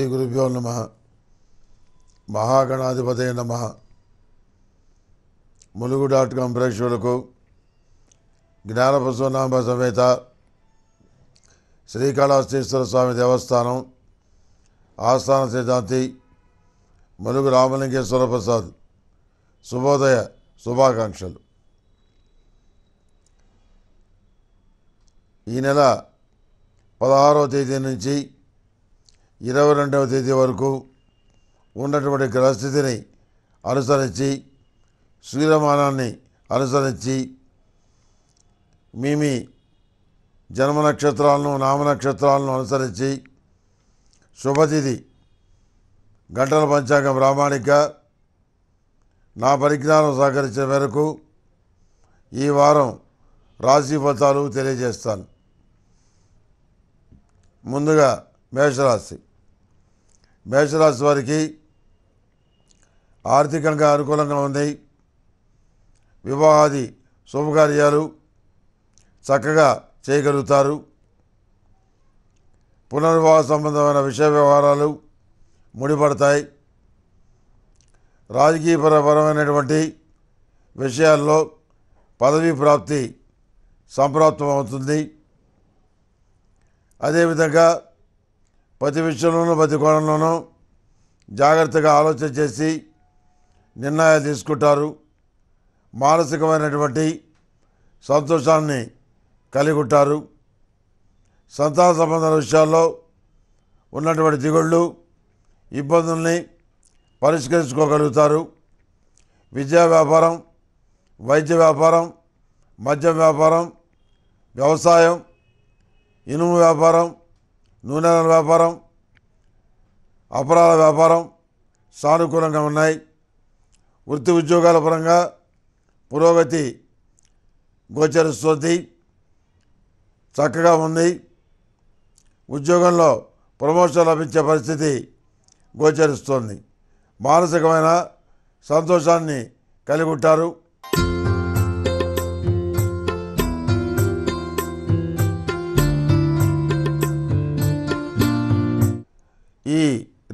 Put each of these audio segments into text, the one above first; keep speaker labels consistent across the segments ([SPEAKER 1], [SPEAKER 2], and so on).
[SPEAKER 1] శ్రీ గురుభ్యో నమ మహాగణాధిపతి నమ ములుగు డాట్ కామ్ ప్రేక్షకులకు జ్ఞానపశునామ సమేత శ్రీకాళహస్తీశ్వర స్వామి దేవస్థానం ఆస్థాన సిద్ధాంతి ములుగు రామలింగేశ్వర ప్రసాద్ శుభోదయ శుభాకాంక్షలు ఈ నెల పదహారవ తేదీ నుంచి ఇరవై రెండవ తేదీ వరకు ఉన్నటువంటి గ్రహస్థితిని అనుసరించి సూర్యమానాన్ని అనుసరించి మీ జన్మ నక్షత్రాలను నామనక్షత్రాలను అనుసరించి శుభతిథి గంటల పంచాంగం ప్రామాణిక నా పరిజ్ఞానం సహకరించిన మేరకు ఈ వారం రాశి ఫలితాలు తెలియజేస్తాను ముందుగా మేషరాశి మేషరాశి వారికి ఆర్థికంగా అనుకూలంగా ఉంది వివాహాది శుభకార్యాలు చక్కగా చేయగలుగుతారు పునర్వివాహ సంబంధమైన విషయ వ్యవహారాలు ముడిపడతాయి రాజకీయపరపరమైనటువంటి విషయాల్లో పదవీ ప్రాప్తి సంప్రాప్తం అవుతుంది అదేవిధంగా ప్రతి విషయంలోనూ ప్రతి కోణంలోనూ జాగ్రత్తగా ఆలోచన చేసి నిర్ణయాలు తీసుకుంటారు మానసికమైనటువంటి సంతోషాన్ని కలిగి ఉంటారు సంతాన సంబంధాల విషయాల్లో ఉన్నటువంటి దిగుళ్ళు ఇబ్బందుల్ని పరిష్కరించుకోగలుగుతారు విద్యా వ్యాపారం వైద్య వ్యాపారం మద్యం వ్యాపారం వ్యవసాయం ఇనుము వ్యాపారం నూనెల వ్యాపారం అపరాల వ్యాపారం సానుకూలంగా ఉన్నాయి వృత్తి ఉద్యోగాల పరంగా పురోగతి గోచరిస్తుంది చక్కగా ఉంది ఉద్యోగంలో ప్రమోషన్ లభించే పరిస్థితి గోచరిస్తోంది మానసికమైన సంతోషాన్ని కలిగి ఉంటారు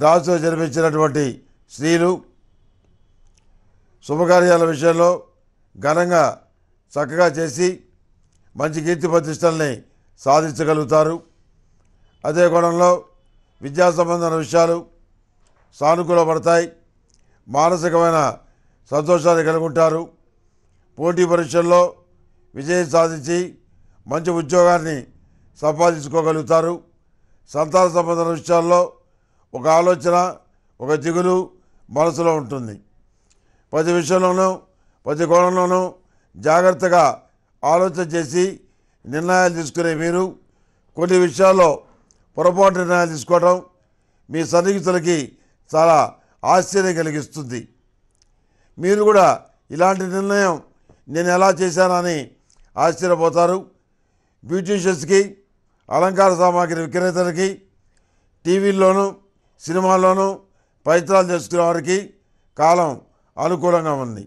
[SPEAKER 1] రాజుతో జన్మించినటువంటి స్త్రీలు శుభకార్యాల విషయంలో ఘనంగా చక్కగా చేసి మంచి కీర్తి ప్రతిష్టల్ని సాధించగలుగుతారు అదే కోణంలో విద్యా సంబంధమైన విషయాలు సానుకూలపడతాయి మానసికమైన సంతోషాన్ని కలుగుంటారు పోటీ పరీక్షల్లో విజయం సాధించి మంచి ఉద్యోగాన్ని సంపాదించుకోగలుగుతారు సంతాన సంబంధమైన విషయాల్లో ఒక ఆలోచన ఒక జిగులు మనసులో ఉంటుంది ప్రతి విషయంలోనూ ప్రతి కోణంలోనూ జాగ్రత్తగా ఆలోచన చేసి నిర్ణయాలు తీసుకునే మీరు కొన్ని విషయాల్లో పొరపాటు నిర్ణయాలు తీసుకోవడం మీ సన్నిహితులకి చాలా ఆశ్చర్యం కలిగిస్తుంది మీరు కూడా ఇలాంటి నిర్ణయం నేను ఎలా చేశానని ఆశ్చర్యపోతారు బ్యూటీషియన్స్కి అలంకార సామాగ్రి విక్రేతలకి టీవీల్లోనూ సినిమాల్లోనూ పవిత్రాలు చేసుకునే వారికి కాలం అనుకూలంగా ఉంది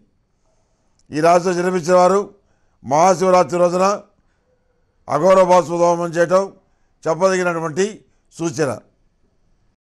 [SPEAKER 1] ఈ రాశిలో జన్మించిన వారు మహాశివరాత్రి రోజున అఘోర బాస్వదోమం చేయటం చెప్పదగినటువంటి సూచన